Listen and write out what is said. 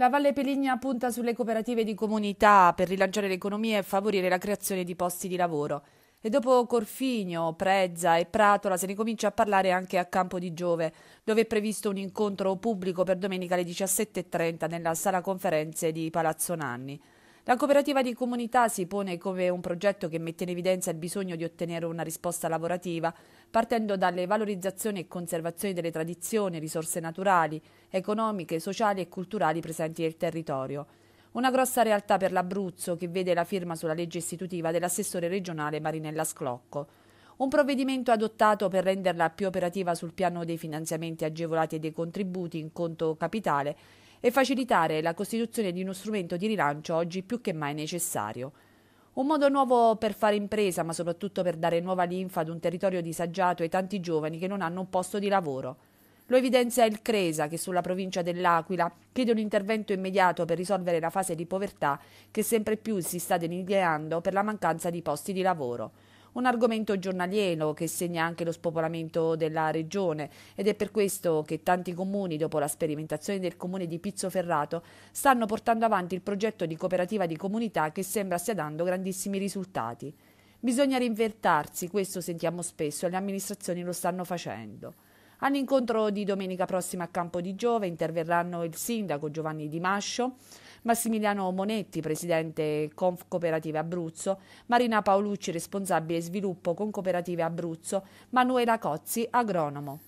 La Valle Peligna punta sulle cooperative di comunità per rilanciare l'economia e favorire la creazione di posti di lavoro. E dopo Corfigno, Prezza e Pratola se ne comincia a parlare anche a Campo di Giove, dove è previsto un incontro pubblico per domenica alle 17.30 nella sala conferenze di Palazzo Nanni. La cooperativa di comunità si pone come un progetto che mette in evidenza il bisogno di ottenere una risposta lavorativa, partendo dalle valorizzazioni e conservazioni delle tradizioni, risorse naturali, economiche, sociali e culturali presenti nel territorio. Una grossa realtà per l'Abruzzo che vede la firma sulla legge istitutiva dell'assessore regionale Marinella Sclocco un provvedimento adottato per renderla più operativa sul piano dei finanziamenti agevolati e dei contributi in conto capitale e facilitare la costituzione di uno strumento di rilancio oggi più che mai necessario. Un modo nuovo per fare impresa, ma soprattutto per dare nuova linfa ad un territorio disagiato e ai tanti giovani che non hanno un posto di lavoro. Lo evidenzia il Cresa, che sulla provincia dell'Aquila chiede un intervento immediato per risolvere la fase di povertà che sempre più si sta delineando per la mancanza di posti di lavoro un argomento giornaliero che segna anche lo spopolamento della regione ed è per questo che tanti comuni, dopo la sperimentazione del comune di Pizzoferrato, stanno portando avanti il progetto di cooperativa di comunità che sembra stia dando grandissimi risultati. Bisogna rinvertarsi, questo sentiamo spesso e le amministrazioni lo stanno facendo. All'incontro di domenica prossima a Campo di Giove interverranno il sindaco Giovanni Di Mascio, Massimiliano Monetti, presidente Conf Cooperative Abruzzo, Marina Paolucci, responsabile sviluppo con Cooperative Abruzzo, Manuela Cozzi, agronomo.